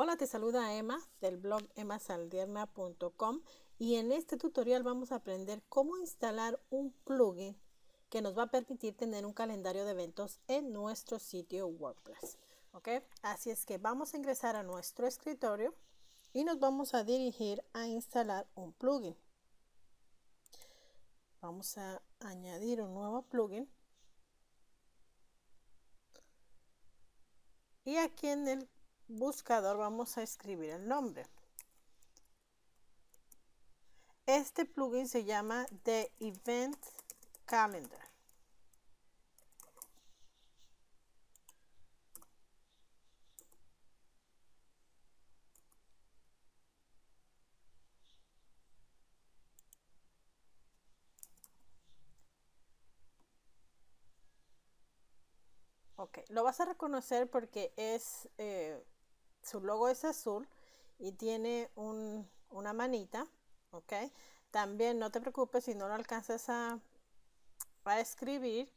Hola, te saluda Emma del blog emmasaldierna.com y en este tutorial vamos a aprender cómo instalar un plugin que nos va a permitir tener un calendario de eventos en nuestro sitio WordPress. ¿Ok? Así es que vamos a ingresar a nuestro escritorio y nos vamos a dirigir a instalar un plugin. Vamos a añadir un nuevo plugin. Y aquí en el buscador vamos a escribir el nombre. Este plugin se llama The Event Calendar. Ok, lo vas a reconocer porque es eh, su logo es azul y tiene un, una manita, ¿ok? También no te preocupes si no lo alcanzas a, a escribir.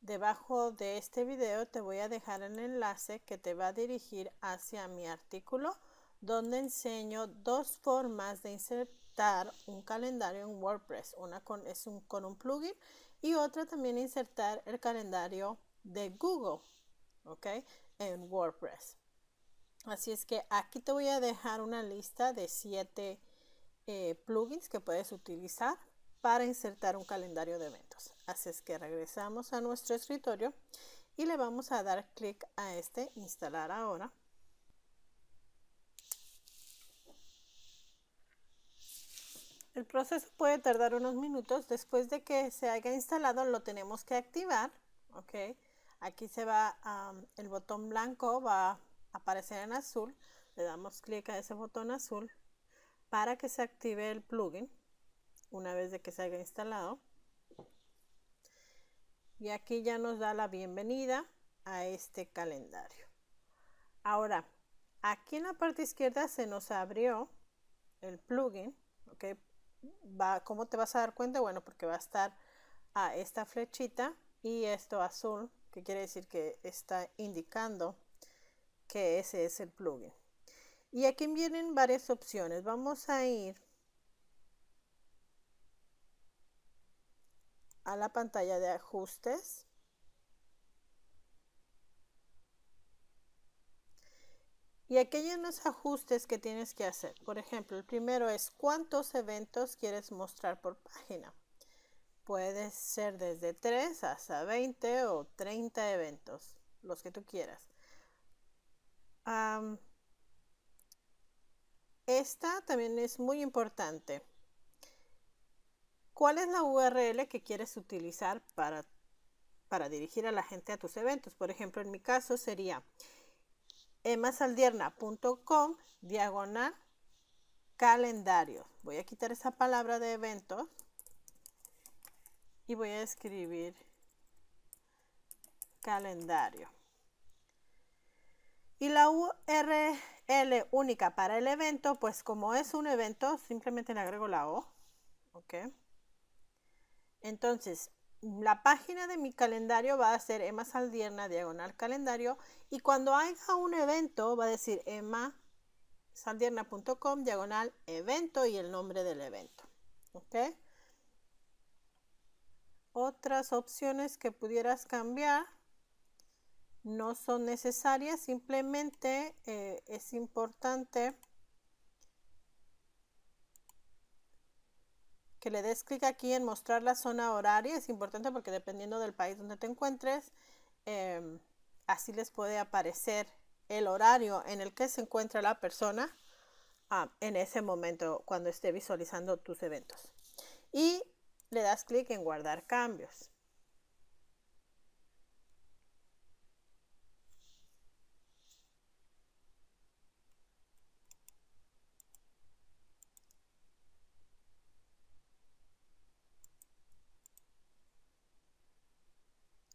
Debajo de este video te voy a dejar el enlace que te va a dirigir hacia mi artículo donde enseño dos formas de insertar un calendario en WordPress. Una con, es un, con un plugin y otra también insertar el calendario de Google, ¿ok? En WordPress. Así es que aquí te voy a dejar una lista de 7 eh, plugins que puedes utilizar para insertar un calendario de eventos. Así es que regresamos a nuestro escritorio y le vamos a dar clic a este instalar ahora. El proceso puede tardar unos minutos. Después de que se haya instalado lo tenemos que activar. ¿ok? Aquí se va el botón blanco, va aparecer en azul, le damos clic a ese botón azul para que se active el plugin una vez de que se haya instalado. Y aquí ya nos da la bienvenida a este calendario. Ahora, aquí en la parte izquierda se nos abrió el plugin. ¿Cómo te vas a dar cuenta? Bueno, porque va a estar a esta flechita y esto azul, que quiere decir que está indicando que ese es el plugin. Y aquí vienen varias opciones. Vamos a ir a la pantalla de ajustes. Y aquí hay unos ajustes que tienes que hacer. Por ejemplo, el primero es cuántos eventos quieres mostrar por página. Puede ser desde 3 hasta 20 o 30 eventos, los que tú quieras esta también es muy importante. ¿Cuál es la URL que quieres utilizar para, para dirigir a la gente a tus eventos? Por ejemplo, en mi caso sería emasaldiernacom diagonal calendario. Voy a quitar esa palabra de eventos y voy a escribir calendario. Y la URL única para el evento, pues como es un evento, simplemente le agrego la O. ¿Ok? Entonces, la página de mi calendario va a ser Emma Saldierna, diagonal calendario. Y cuando haga un evento, va a decir Emma saldierna.com, diagonal evento y el nombre del evento. ¿Ok? Otras opciones que pudieras cambiar no son necesarias, simplemente eh, es importante que le des clic aquí en mostrar la zona horaria, es importante porque dependiendo del país donde te encuentres, em, así les puede aparecer el horario en el que se encuentra la persona ah, en ese momento cuando esté visualizando tus eventos. Y le das clic en guardar cambios.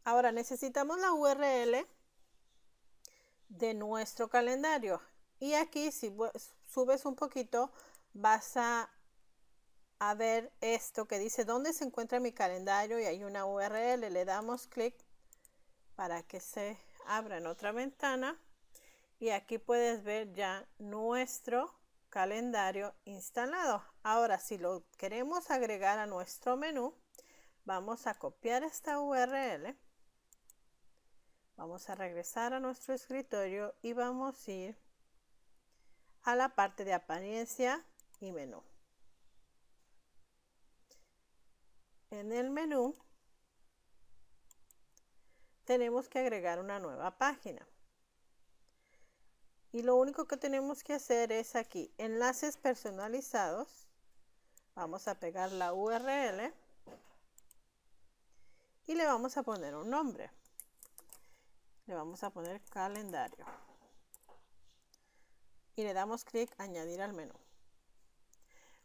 Ahora necesitamos la URL de nuestro calendario. Y aquí si subes un poquito vas a, a ver esto que dice dónde se encuentra mi calendario y hay una URL. Le damos clic para que se abra en otra ventana. Y aquí puedes ver ya nuestro calendario instalado. Ahora si lo queremos agregar a nuestro menú, vamos a copiar esta URL Vamos a regresar a nuestro escritorio y vamos a ir a la parte de apariencia y menú. En el menú tenemos que agregar una nueva página. Y lo único que tenemos que hacer es aquí, enlaces personalizados. Vamos a pegar la URL y le vamos a poner un nombre le vamos a poner calendario y le damos clic añadir al menú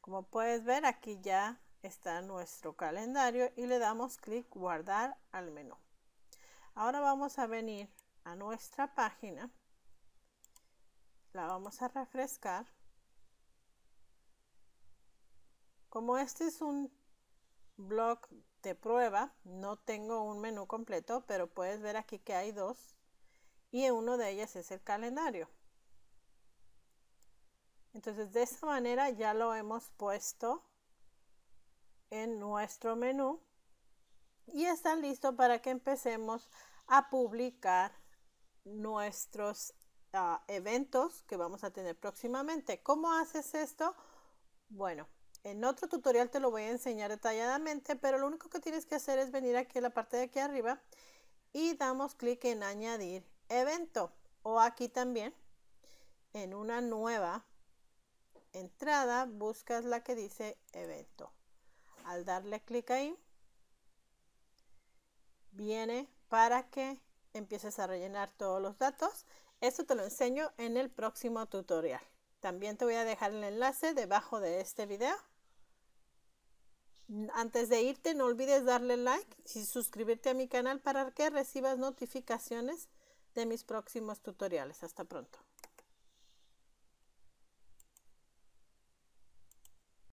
como puedes ver aquí ya está nuestro calendario y le damos clic guardar al menú ahora vamos a venir a nuestra página la vamos a refrescar como este es un blog de prueba. No tengo un menú completo, pero puedes ver aquí que hay dos y uno de ellas es el calendario. Entonces de esta manera ya lo hemos puesto en nuestro menú y está listo para que empecemos a publicar nuestros ah, eventos que vamos a tener próximamente. ¿Cómo haces esto? Bueno, en otro tutorial te lo voy a enseñar detalladamente, pero lo único que tienes que hacer es venir aquí a la parte de aquí arriba y damos clic en añadir evento o aquí también en una nueva entrada buscas la que dice evento. Al darle clic ahí viene para que empieces a rellenar todos los datos. Esto te lo enseño en el próximo tutorial. También te voy a dejar el enlace debajo de este video. Antes de irte, no olvides darle like y suscribirte a mi canal para que recibas notificaciones de mis próximos tutoriales. Hasta pronto.